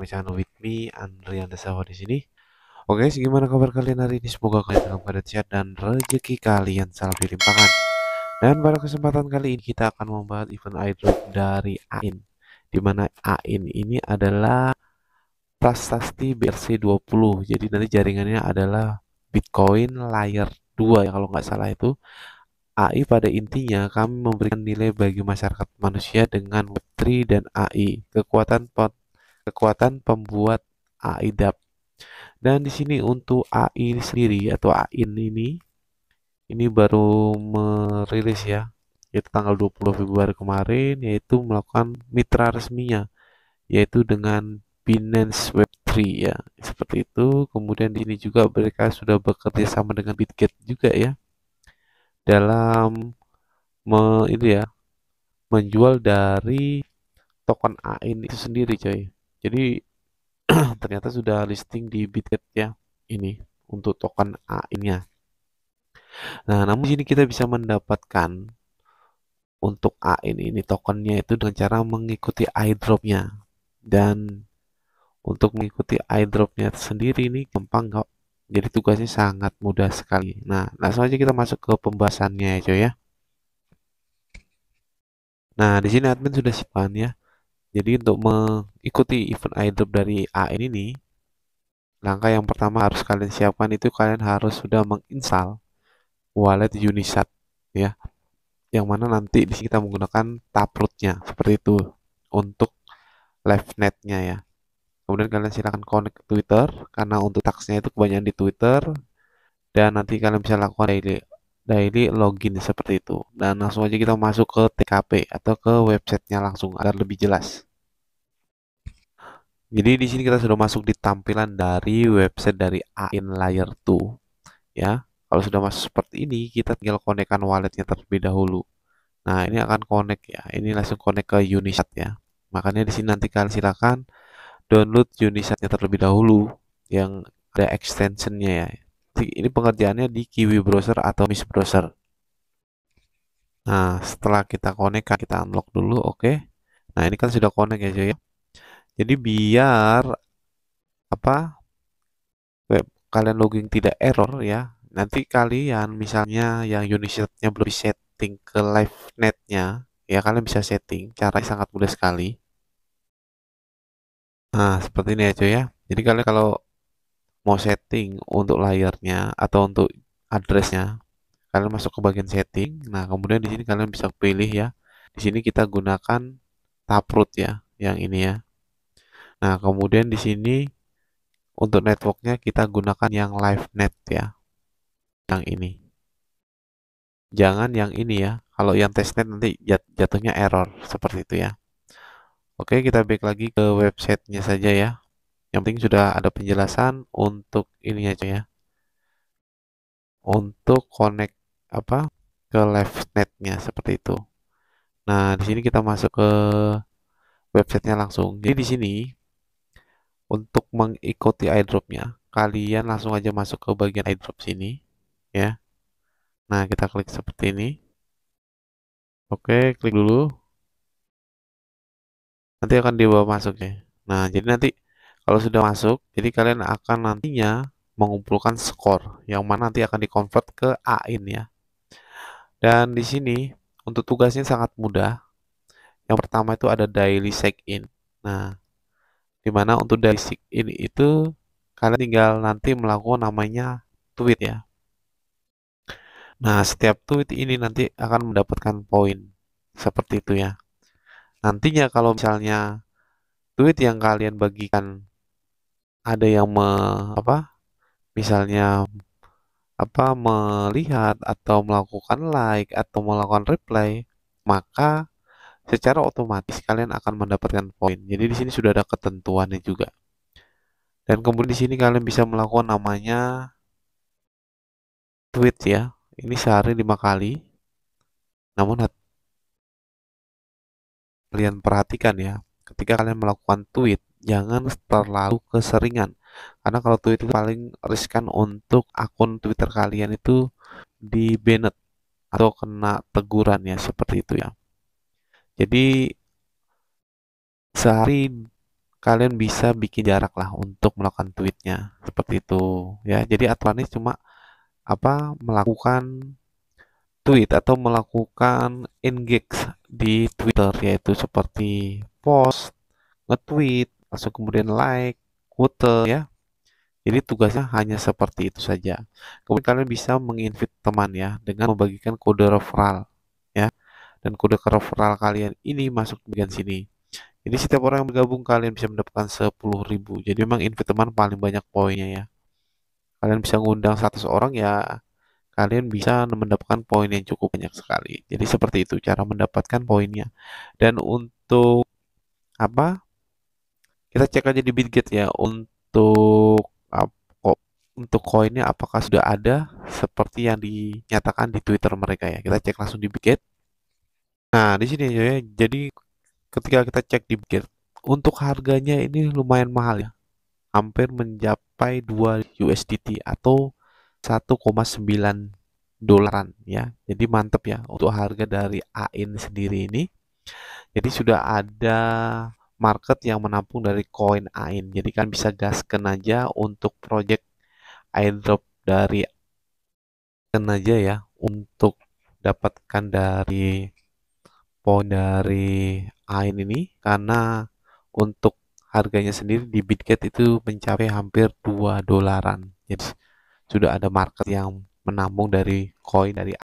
channel with me, Andrian Desawa di sini. Oke, okay, gimana kabar kalian hari ini? Semoga kalian dalam keadaan sehat dan rezeki kalian selalu dilimpahkan. Dan pada kesempatan kali ini kita akan membahas event idol dari AIN. Dimana AIN ini adalah prasasti BRC20. Jadi nanti jaringannya adalah Bitcoin layer 2 ya kalau nggak salah itu. AI pada intinya kami memberikan nilai bagi masyarakat manusia dengan Web3 dan AI. Kekuatan pot kekuatan pembuat AIDAP. Dan di sini untuk AI sendiri atau AIN ini ini baru merilis ya yaitu tanggal 20 Februari kemarin yaitu melakukan mitra resminya yaitu dengan Binance Web3 ya seperti itu kemudian di sini juga mereka sudah bekerja sama dengan Bitget juga ya dalam me, itu ya menjual dari token AIN itu sendiri coy jadi ternyata sudah listing di Bitget ya ini untuk token AIN-nya. Nah, namun sini kita bisa mendapatkan untuk A ini ini tokennya itu dengan cara mengikuti airdropnya Dan untuk mengikuti airdropnya sendiri ini gampang kok. Jadi tugasnya sangat mudah sekali. Nah, langsung aja kita masuk ke pembahasannya ya, coy ya. Nah, di sini admin sudah simpan ya jadi untuk mengikuti event airdrop dari AN ini, langkah yang pertama harus kalian siapkan itu kalian harus sudah menginstal wallet Unisat ya. Yang mana nanti di sini kita menggunakan taprootnya seperti itu untuk LiveNet-nya ya. Kemudian kalian silakan connect ke Twitter karena untuk taxnya itu kebanyakan di Twitter dan nanti kalian bisa lakukan daily daily nah, login seperti itu. Dan langsung aja kita masuk ke TKP atau ke websitenya langsung agar lebih jelas. Jadi di sini kita sudah masuk di tampilan dari website dari AIN Layer 2. Ya, kalau sudah masuk seperti ini, kita tinggal konekkan walletnya terlebih dahulu. Nah, ini akan connect ya. Ini langsung connect ke Unisat ya. Makanya di sini nanti kalian silakan download Unisatnya terlebih dahulu yang ada extensionnya ya ini pengerjaannya di Kiwi Browser atau Miss Browser. Nah, setelah kita connect, kan kita unlock dulu, oke. Okay. Nah, ini kan sudah connect ya, cuy. Ya. Jadi biar apa? Web kalian login tidak error ya. Nanti kalian misalnya yang Unisetnya belum setting ke live Netnya, ya kalian bisa setting. Cara sangat mudah sekali. Nah, seperti ini ya, cuy ya. Jadi kalian kalau mau setting untuk layarnya atau untuk addressnya kalian masuk ke bagian setting nah kemudian di sini kalian bisa pilih ya di sini kita gunakan taproot ya yang ini ya nah kemudian di sini untuk networknya kita gunakan yang live net ya yang ini jangan yang ini ya kalau yang testnet nanti jat jatuhnya error seperti itu ya oke kita back lagi ke websitenya saja ya yang penting sudah ada penjelasan untuk ini aja ya untuk connect apa ke live netnya seperti itu nah di sini kita masuk ke websitenya langsung jadi di sini untuk mengikuti airdropnya kalian langsung aja masuk ke bagian airdrop sini ya nah kita klik seperti ini oke klik dulu nanti akan dibawa masuk ya nah jadi nanti kalau sudah masuk, jadi kalian akan nantinya mengumpulkan skor yang mana nanti akan dikonvert ke AIN ya. Dan di sini untuk tugasnya sangat mudah. Yang pertama itu ada daily check in. Nah, di mana untuk daily check in itu kalian tinggal nanti melakukan namanya tweet ya. Nah, setiap tweet ini nanti akan mendapatkan poin. Seperti itu ya. Nantinya kalau misalnya tweet yang kalian bagikan ada yang me, apa misalnya apa melihat atau melakukan like atau melakukan reply maka secara otomatis kalian akan mendapatkan poin. Jadi di sini sudah ada ketentuannya juga. Dan kemudian di sini kalian bisa melakukan namanya tweet ya. Ini sehari lima kali. Namun kalian perhatikan ya, ketika kalian melakukan tweet jangan terlalu keseringan karena kalau tweet itu paling riskan untuk akun Twitter kalian itu di banned atau kena teguran ya seperti itu ya. Jadi sehari kalian bisa bikin jarak lah untuk melakukan tweetnya seperti itu ya. Jadi aturannya cuma apa melakukan tweet atau melakukan engage di Twitter yaitu seperti post, nge-tweet, masuk kemudian like, quote ya. Jadi tugasnya hanya seperti itu saja. Kemudian kalian bisa menginvite teman ya dengan membagikan kode referral ya. Dan kode referral kalian ini masuk bagian sini. Jadi setiap orang yang bergabung kalian bisa mendapatkan 10.000. Jadi memang invite teman paling banyak poinnya ya. Kalian bisa mengundang 100 orang ya kalian bisa mendapatkan poin yang cukup banyak sekali. Jadi seperti itu cara mendapatkan poinnya. Dan untuk apa? kita cek aja di Bitget ya untuk untuk koinnya apakah sudah ada seperti yang dinyatakan di Twitter mereka ya. Kita cek langsung di Bitget. Nah, di sini ya. ya. Jadi ketika kita cek di Bitget, untuk harganya ini lumayan mahal ya. Hampir mencapai 2 USDT atau 1,9 dolaran ya. Jadi mantep ya untuk harga dari AIN sendiri ini. Jadi sudah ada market yang menampung dari koin AIN. Jadi kan bisa gasken aja untuk project airdrop dari gasken aja ya untuk dapatkan dari poin dari AIN ini karena untuk harganya sendiri di Bitget itu mencapai hampir 2 dolaran. Jadi sudah ada market yang menampung dari koin dari